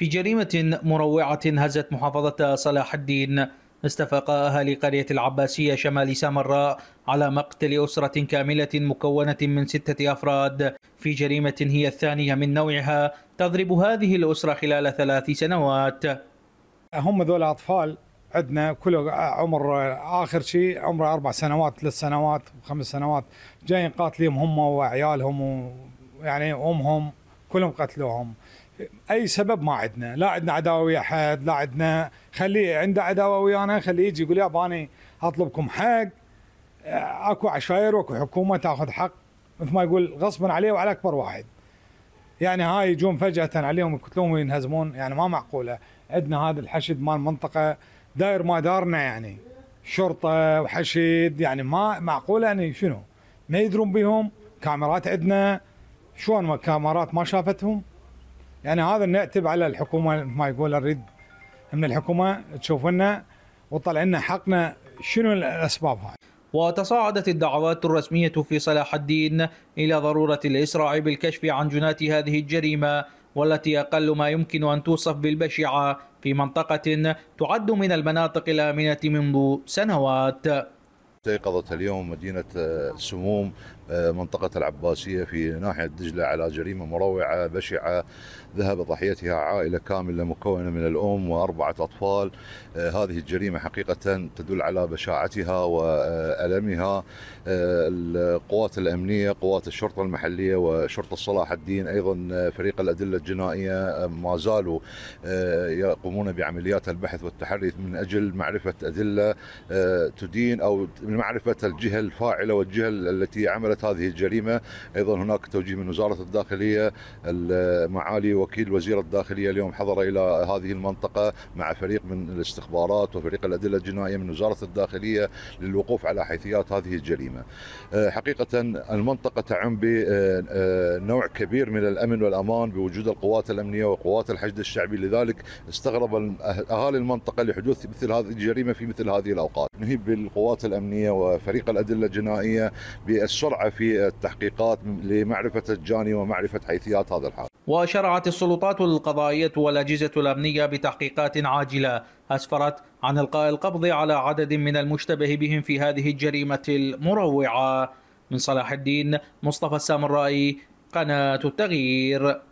في جريمة مروعة هزت محافظة صلاح الدين استفاق أهالي قرية العباسية شمال سامراء على مقتل أسرة كاملة مكونة من ستة أفراد في جريمة هي الثانية من نوعها تضرب هذه الأسرة خلال ثلاث سنوات هم ذول أطفال عندنا كل عمر اخر شيء عمره اربع سنوات ثلاث سنوات خمس سنوات جايين قاتلين هم وعيالهم ويعني امهم كلهم قتلوهم اي سبب ما عندنا لا عندنا عداوه ويا حد لا عندنا خليه عنده عداوه ويانا خليه يجي يقول يا باني اطلبكم حق اكو عشاير واكو حكومه تاخذ حق مثل ما يقول غصبا عليه وعلى اكبر واحد يعني هاي يجون فجاه عليهم يقتلون وينهزمون يعني ما معقوله عندنا هذا الحشد مال منطقه داير ما دارنا يعني شرطه وحشد يعني ما معقوله يعني شنو ما يدرون بهم كاميرات عندنا شلون كاميرات ما شافتهم يعني هذا نعتب على الحكومه ما يقول اريد من الحكومه تشوف لنا وتطلع لنا حقنا شنو الاسباب هاي وتصاعدت الدعوات الرسمية في صلاح الدين إلى ضرورة الإسراع بالكشف عن جنات هذه الجريمة والتي أقل ما يمكن أن توصف بالبشعة في منطقة تعد من المناطق الآمنة منذ سنوات استيقظت اليوم مدينة آه، سموم آه، منطقة العباسية في ناحية دجلة على جريمة مروعة بشعة ذهب ضحيتها عائلة كاملة مكونة من الأم وأربعة أطفال آه، هذه الجريمة حقيقة تدل على بشاعتها وألمها القوات الأمنية قوات الشرطة المحلية وشرطة صلاح الدين أيضا فريق الأدلة الجنائية ما زالوا يقومون بعمليات البحث والتحري من أجل معرفة أدلة تدين أو لمعرفة الجهة الفاعلة والجهة التي عملت هذه الجريمة أيضا هناك توجيه من وزارة الداخلية معالي وكيل وزير الداخلية اليوم حضر إلى هذه المنطقة مع فريق من الاستخبارات وفريق الأدلة الجنائية من وزارة الداخلية للوقوف على حيثيات هذه الجريمة أه، حقيقة المنطقة تعم بنوع أه، أه، كبير من الأمن والأمان بوجود القوات الأمنية وقوات الحشد الشعبي لذلك استغرب أهالي المنطقة لحدوث مثل هذه الجريمة في مثل هذه الأوقات نهيب بالقوات الأمنية الجنائيه وفريق الادله الجنائيه بالسرعه في التحقيقات لمعرفه الجاني ومعرفه حيثيات هذا الحادث. وشرعت السلطات القضائيه والاجهزه الامنيه بتحقيقات عاجله اسفرت عن القاء القبض على عدد من المشتبه بهم في هذه الجريمه المروعه. من صلاح الدين مصطفى السامرائي قناه التغيير.